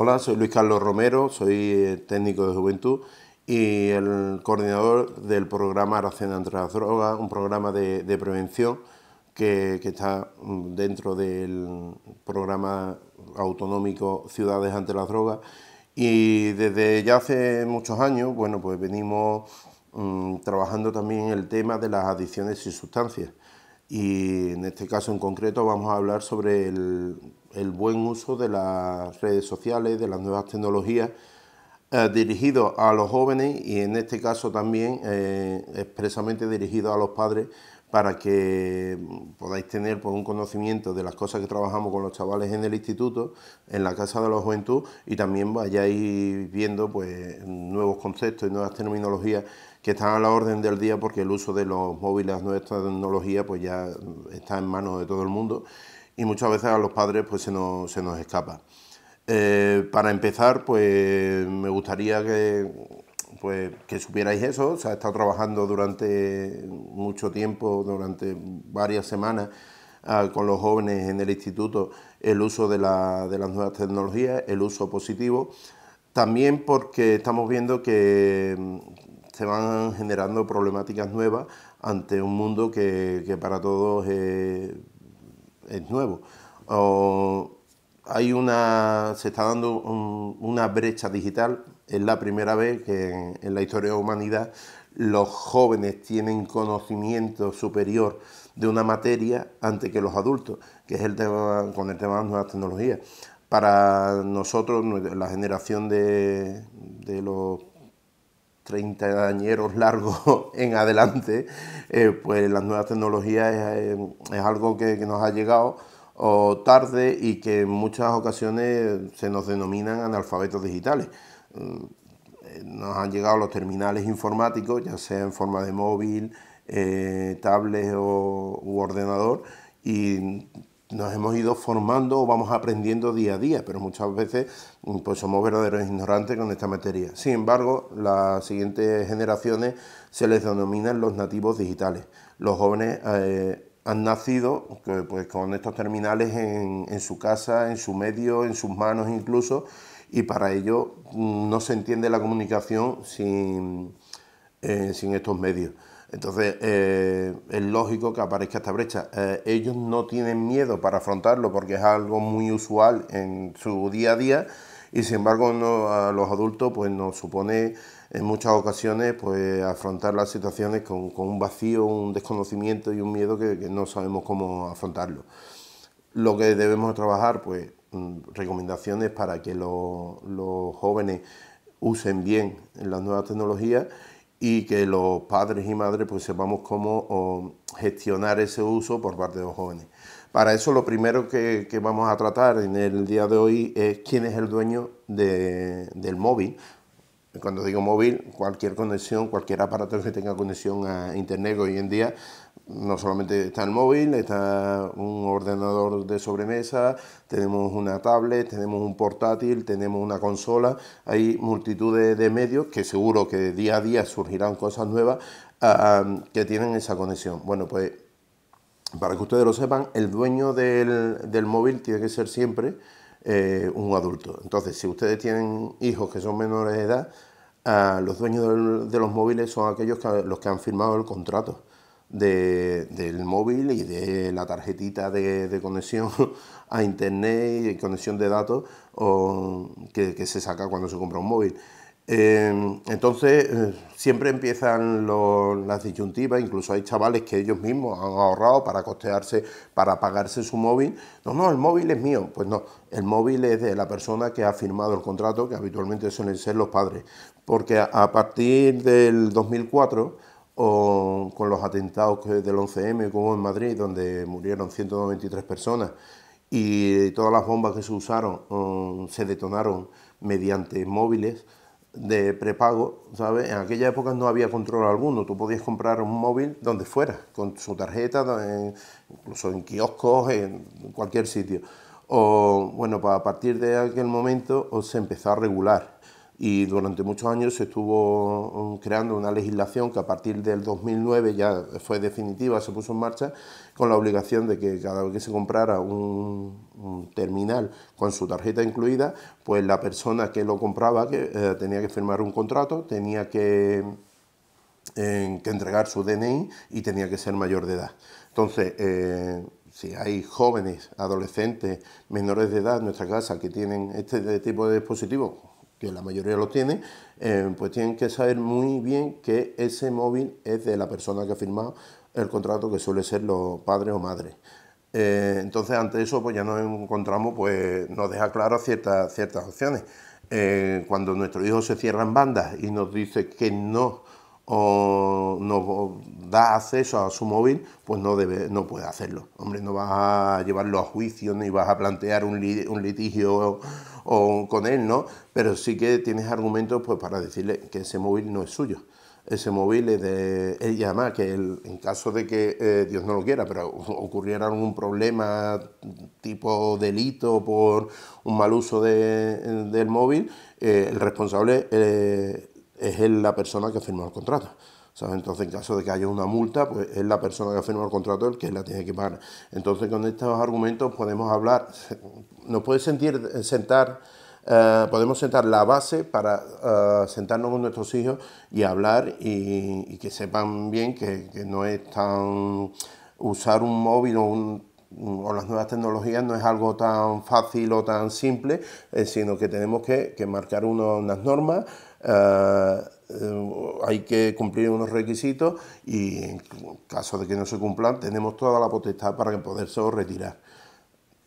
Hola, soy Luis Carlos Romero, soy eh, técnico de juventud y el coordinador del programa Aracena Ante las Drogas, un programa de, prevención que, está mm, dentro del programa autonómico Ciudades ante las Drogas. Y desde ya hace muchos años, bueno, pues venimos mm, trabajando también en el tema de las adicciones y sustancias y en este caso en concreto vamos a hablar sobre el, el buen uso de las redes sociales, de las nuevas tecnologías eh, a los jóvenes y en este caso también eh, expresamente dirigido a los padres para que podáis tener pues, un conocimiento de las cosas que trabajamos con los chavales en el instituto, en la Casa de la Juventud, y también vayáis viendo pues, nuevos conceptos y nuevas terminologías que están a la orden del día porque el uso de los móviles, nuestra tecnología, pues ya está en manos de todo el mundo y muchas veces a los padres pues, se, nos, se nos escapa. Eh, para empezar, pues me gustaría que pues que supierais eso, se ha estado trabajando durante mucho tiempo, durante varias semanas ah, con los jóvenes en el instituto, el uso de, las nuevas tecnologías, el uso positivo, también porque estamos viendo que mm, se van generando problemáticas nuevas ante un mundo que, para todos es, nuevo hay una, se está dando una brecha digital. Es la primera vez que en, la historia de la humanidad los jóvenes tienen conocimiento superior de una materia antes que los adultos, que es el tema con el tema de las nuevas tecnologías. Para nosotros, la generación de, de los añeros largos en adelante, eh, pues las nuevas tecnologías eh, es, algo que nos ha llegado o tarde y que en muchas ocasiones se nos denominan analfabetos digitales. Mm, eh, nos han llegado los terminales informáticos, ya sea en forma de móvil, eh, tablet o, u ordenador, y nos hemos ido formando o vamos aprendiendo día a día, pero muchas veces mm, pues somos verdaderos ignorantes con esta materia. Sin embargo, las siguientes generaciones se les denominan los nativos digitales, los jóvenes eh, han nacido pues, con estos terminales en, su casa, en su medio, en sus manos incluso, y para ello mm, no se entiende la comunicación sin, eh, estos medios. Entonces eh, es lógico que aparezca esta brecha. Eh, ellos no tienen miedo para afrontarlo porque es algo muy usual en su día a día y sin embargo a los adultos pues nos supone en muchas ocasiones pues afrontar las situaciones con, un vacío, un desconocimiento y un miedo que, no sabemos cómo afrontarlo. Lo que debemos trabajar, pues mm, recomendaciones para que los jóvenes usen bien las nuevas tecnologías y que los padres y madres pues sepamos cómo gestionar ese uso por parte de los jóvenes. Para eso lo primero que, vamos a tratar en el día de hoy es quién es el dueño del móvil, cuando digo móvil, cualquier conexión, cualquier aparato que tenga conexión a Internet, hoy en día no solamente está el móvil, está un ordenador de sobremesa, tenemos una tablet, tenemos un portátil, tenemos una consola, hay multitud de medios que seguro que día a día surgirán cosas nuevas ah, ah, que tienen esa conexión. Bueno, pues para que ustedes lo sepan, el dueño del, móvil tiene que ser siempre eh, un adulto. Entonces, si ustedes tienen hijos que son menores de edad, los dueños de los móviles son aquellos que, los que han firmado el contrato del móvil y de la tarjetita de, conexión a internet y conexión de datos o que, se saca cuando se compra un móvil. Em, entonces eh, siempre empiezan las disyuntivas, incluso hay chavales que ellos mismos han ahorrado para costearse, para pagarse su móvil. No, no, el móvil es mío. Pues no, el móvil es de la persona que ha firmado el contrato, que habitualmente suelen ser los padres porque a, partir del 2004, o con los atentados del 11M, como en Madrid, donde murieron 193 personas, y todas las bombas que se usaron mm, se detonaron mediante móviles de prepago, ¿sabes? En aquella época no había control alguno, tú podías comprar un móvil donde fuera, con su tarjeta, incluso en kioscos, en cualquier sitio. O, bueno, a partir de aquel momento se empezó a regular y durante muchos años se estuvo um, creando una legislación que a partir del 2009 ya fue definitiva, se puso en marcha, con la obligación de que cada vez que se comprara un, terminal con su tarjeta incluida, pues la persona que lo compraba que, eh, tenía que firmar un contrato, tenía que, eh, que, entregar su DNI y tenía que ser mayor de edad. Entonces, eh, si hay jóvenes, adolescentes, menores de edad en nuestra casa que tienen este, este tipo de dispositivos, que la mayoría lo tiene, eh, pues tienen que saber muy bien que ese móvil es de la persona que ha firmado el contrato, que suele ser los padres o madres. Eh, entonces, ante eso, pues ya nos encontramos, pues nos deja claro ciertas, ciertas opciones. Eh, cuando nuestro hijo se cierra en bandas y nos dice que no o nos da acceso a su móvil, pues no, debe, no puede hacerlo. Hombre, no vas a llevarlo a juicio ni vas a plantear un litigio o con él, ¿no? Pero sí que tienes argumentos pues, para decirle que ese móvil no es suyo. Ese móvil es de ella y que en caso de que eh, Dios no lo quiera, pero ocurriera algún problema tipo delito por un mal uso del móvil, eh, el responsable eh, es él la persona que firmó el contrato. Entonces, en caso de que haya una multa, pues es la persona que ha firmado el contrato el que la tiene que pagar. Entonces, con estos argumentos podemos hablar, nos puede sentir, eh, sentar, eh, podemos sentar la base para eh, sentarnos con nuestros hijos y hablar y, que sepan bien que, no es tan usar un móvil o las nuevas tecnologías no es algo tan fácil o tan simple, sino que tenemos que, marcar unas normas, eh, hay que cumplir unos requisitos y en caso de que no se cumplan tenemos toda la potestad para poderse retirar.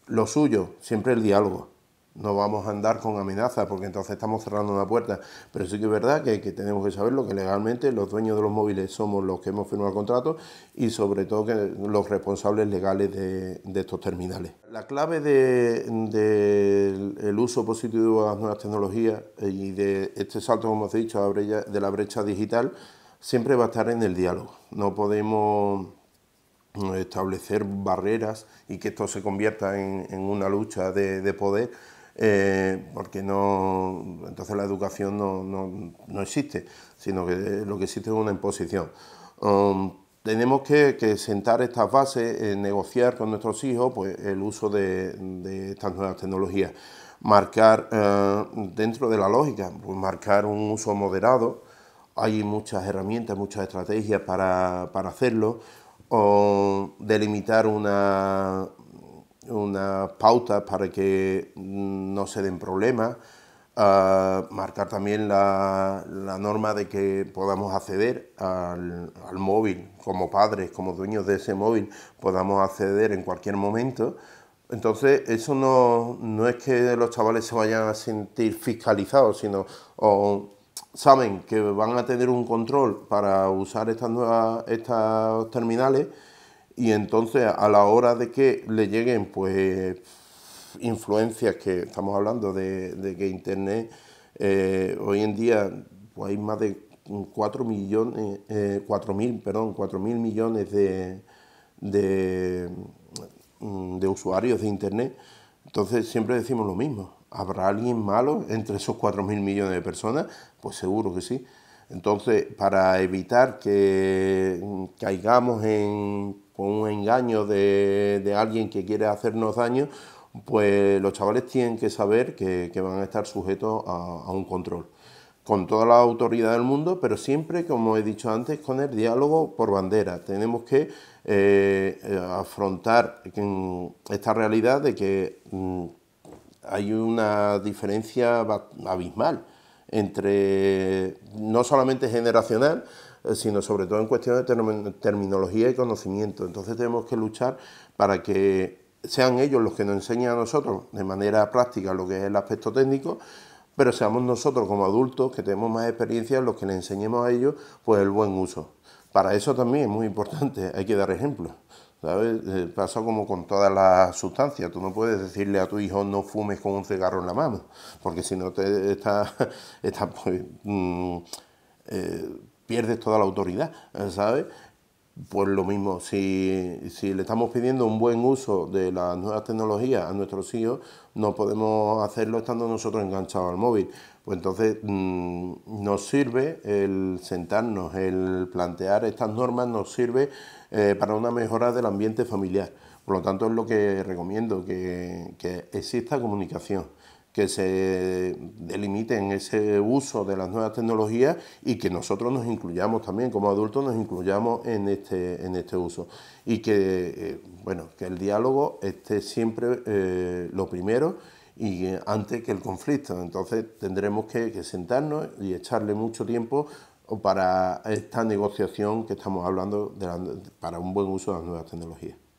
Lo suyo, siempre el diálogo, no vamos a andar con amenazas porque entonces estamos cerrando una puerta. Pero sí que es verdad que, tenemos que saberlo, que legalmente los dueños de los móviles somos los que hemos firmado el contrato y sobre todo que los responsables legales de, estos terminales. La clave del de, uso positivo de las nuevas tecnologías y de este salto, como he dicho, de la brecha digital, siempre va a estar en el diálogo. No podemos mm, establecer barreras y que esto se convierta en, en una lucha de, de poder eh, porque no, entonces la educación no, existe, sino que eh, lo que existe es una imposición. Um, tenemos que, sentar estas bases, eh, negociar con nuestros hijos pues, el uso de, estas nuevas tecnologías, marcar dentro de la lógica, pues, marcar un uso moderado. Hay muchas herramientas, muchas estrategias para, para hacerlo, o delimitar una, unas pautas para que no se den problemas, marcar también la, norma de que podamos acceder al, móvil, como padres, como dueños de ese móvil, podamos acceder en cualquier momento. Entonces, eso no, es que los chavales se vayan a sentir fiscalizados, sino o, saben que van a tener un control para usar estas nuevas estas terminales y entonces a la hora de que le lleguen pues influencias que estamos hablando de, que Internet eh, hoy en día pues, hay más de 4 millones, eh, mil, perdón, 4 mil millones de, de, mm, de usuarios de Internet, entonces siempre decimos lo mismo. ¿Habrá alguien malo entre esos 4 mil millones de personas? Pues seguro que sí. Entonces, para evitar que caigamos en, con un engaño de, alguien que quiere hacernos daño, pues los chavales tienen que saber que, van a estar sujetos a, un control, con toda la autoridad del mundo, pero siempre, como he dicho antes, con el diálogo por bandera. Tenemos que eh, eh, afrontar esta realidad de que mm, hay una diferencia abismal entre no solamente generacional, eh, sino sobre todo en cuestiones de terminología y conocimiento. Entonces tenemos que luchar para que sean ellos los que nos enseñen a nosotros de manera práctica lo que es el aspecto técnico, pero seamos nosotros como adultos que tenemos más experiencia los que le enseñemos a ellos pues el buen uso. Para eso también es muy importante, hay que dar ejemplos. ¿sabes? Eh, pasa como con todas las sustancias. Tú no puedes decirle a tu hijo no fumes con un cigarro en la mano, porque si no te está, está pues, mm, eh, pierdes toda la autoridad, ¿sabes? Pues lo mismo, si, le estamos pidiendo un buen uso de las nuevas tecnologías a nuestros hijos, no podemos hacerlo estando nosotros enganchados al móvil. Pues entonces mm, nos sirve el sentarnos, el plantear estas normas, nos sirve eh, para una mejora del ambiente familiar. Por lo tanto, es lo que recomiendo, que exista comunicación que se delimiten ese uso de las nuevas tecnologías y que nosotros nos incluyamos también, como adultos nos incluyamos en este, en este uso. Y que, eh, bueno, que el diálogo esté siempre eh, lo primero y antes que el conflicto. Entonces tendremos que, sentarnos y echarle mucho tiempo para esta negociación que estamos hablando para un buen uso de las nuevas tecnologías.